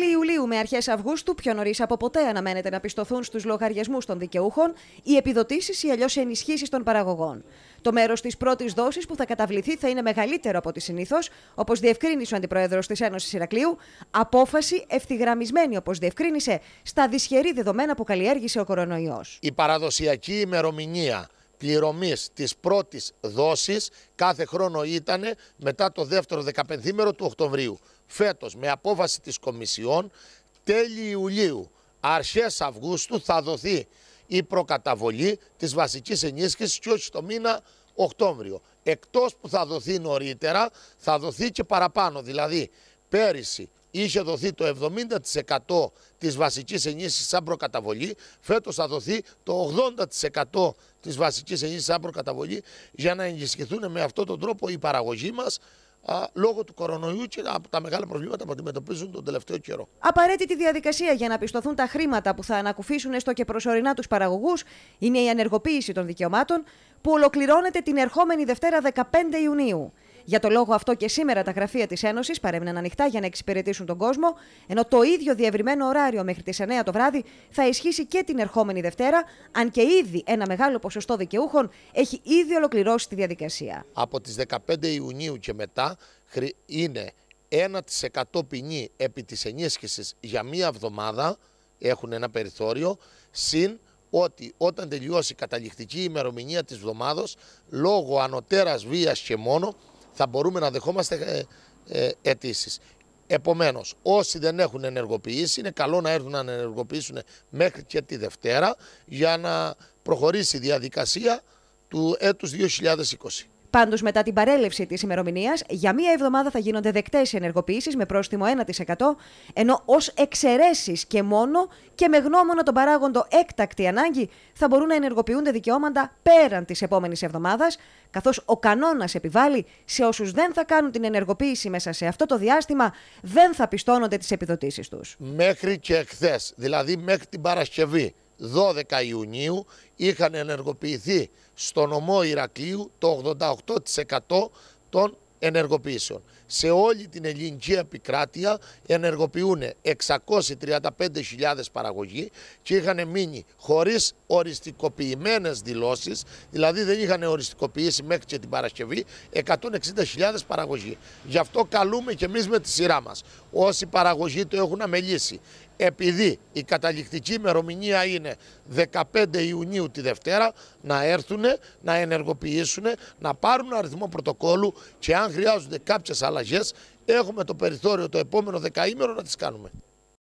τέλη Ιουλίου με αρχές Αυγούστου, πιο νωρίς από ποτέ αναμένεται να πιστοθούν στους λογαριασμούς των δικαιούχων οι επιδοτήσεις ή αλλιώς οι ενισχύσεις των παραγωγών. Το μέρος της πρώτης δόσης που θα καταβληθεί θα είναι μεγαλύτερο από τη συνήθως, όπως διευκρίνησε ο Αντιπρόεδρος της Ένωσης Ηρακλείου, απόφαση ευθυγραμμισμένη, όπως διευκρίνησε, στα δυσχερή δεδομένα που καλλιέργησε ο κορονοϊός. Η παραδοσιακή ημερομηνία πληρωμής της πρώτης δόσης κάθε χρόνο ήταν μετά το δεύτερο δεκαπενθήμερο του Οκτωβρίου. Φέτος με απόφαση της Κομισιόν τέλη Ιουλίου αρχές Αυγούστου θα δοθεί η προκαταβολή της βασικής ενίσχυσης και όχι το μήνα Οκτώβριο. Εκτός που θα δοθεί νωρίτερα θα δοθεί και παραπάνω δηλαδή πέρυσι είχε δοθεί το 70% της βασικής ενίσχυσης σαν προκαταβολή, φέτος θα δοθεί το 80% της βασικής ενίσχυσης σαν προκαταβολή για να ενισχυθούν με αυτόν τον τρόπο οι παραγωγοί μας λόγω του κορονοϊού και από τα μεγάλα προβλήματα που αντιμετωπίζουν τον τελευταίο καιρό. Απαραίτητη διαδικασία για να πιστωθούν τα χρήματα που θα ανακουφίσουν έστω και προσωρινά τους παραγωγούς είναι η ενεργοποίηση των δικαιωμάτων που ολοκληρώνεται την ερχόμενη Δευτέρα 15 Ιουνίου. Για το λόγο αυτό και σήμερα τα γραφεία της Ένωσης παρέμειναν ανοιχτά για να εξυπηρετήσουν τον κόσμο, ενώ το ίδιο διευρυμένο ωράριο μέχρι τις 9 το βράδυ θα ισχύσει και την ερχόμενη Δευτέρα, αν και ήδη ένα μεγάλο ποσοστό δικαιούχων έχει ήδη ολοκληρώσει τη διαδικασία. Από τις 15 Ιουνίου και μετά είναι 1% ποινή επί της ενίσχυσης για μία εβδομάδα, έχουν ένα περιθώριο, συν ότι όταν τελειώσει η καταληκτική ημερομηνία της εβδομάδος, λόγω ανωτέρας βίας και μόνο, θα μπορούμε να δεχόμαστε ε, ε, αιτήσεις. Επομένως, όσοι δεν έχουν ενεργοποιήσει, είναι καλό να έρθουν να ενεργοποιήσουν μέχρι και τη Δευτέρα για να προχωρήσει η διαδικασία του έτους 2020. Πάντως, μετά την παρέλευση της ημερομηνίας, για μία εβδομάδα θα γίνονται δεκτές οι ενεργοποιήσεις με πρόστιμο 1%, ενώ ως εξαιρέσεις και μόνο και με γνώμονα τον παράγοντο έκτακτη ανάγκη θα μπορούν να ενεργοποιούνται δικαιώματα πέραν της επόμενης εβδομάδας, καθώς ο κανόνας επιβάλλει σε όσους δεν θα κάνουν την ενεργοποίηση μέσα σε αυτό το διάστημα, δεν θα πιστώνονται τις επιδοτήσεις τους. Μέχρι και εχθέ, δηλαδή μέχρι την Παρασκευή, 12 Ιουνίου είχαν ενεργοποιηθεί στο νομό Ηρακλείου το 88% των ενεργοποιήσεων. Σε όλη την ελληνική επικράτεια ενεργοποιούν 635.000 παραγωγοί και είχαν μείνει χωρίς οριστικοποιημένες δηλώσεις, δηλαδή δεν είχαν οριστικοποιήσει μέχρι και την Παρασκευή 160.000 παραγωγοί. Γι' αυτό καλούμε και εμείς με τη σειρά μας. Όσοι παραγωγοί το έχουν αμελήσει, επειδή η καταληκτική ημερομηνία είναι 15 Ιουνίου τη Δευτέρα, να έρθουν, να ενεργοποιήσουν, να πάρουν αριθμό πρωτοκόλλου και αν χρειάζονται κάποιες αλλαγές, έχουμε το περιθώριο το επόμενο δεκαήμερο να τις κάνουμε.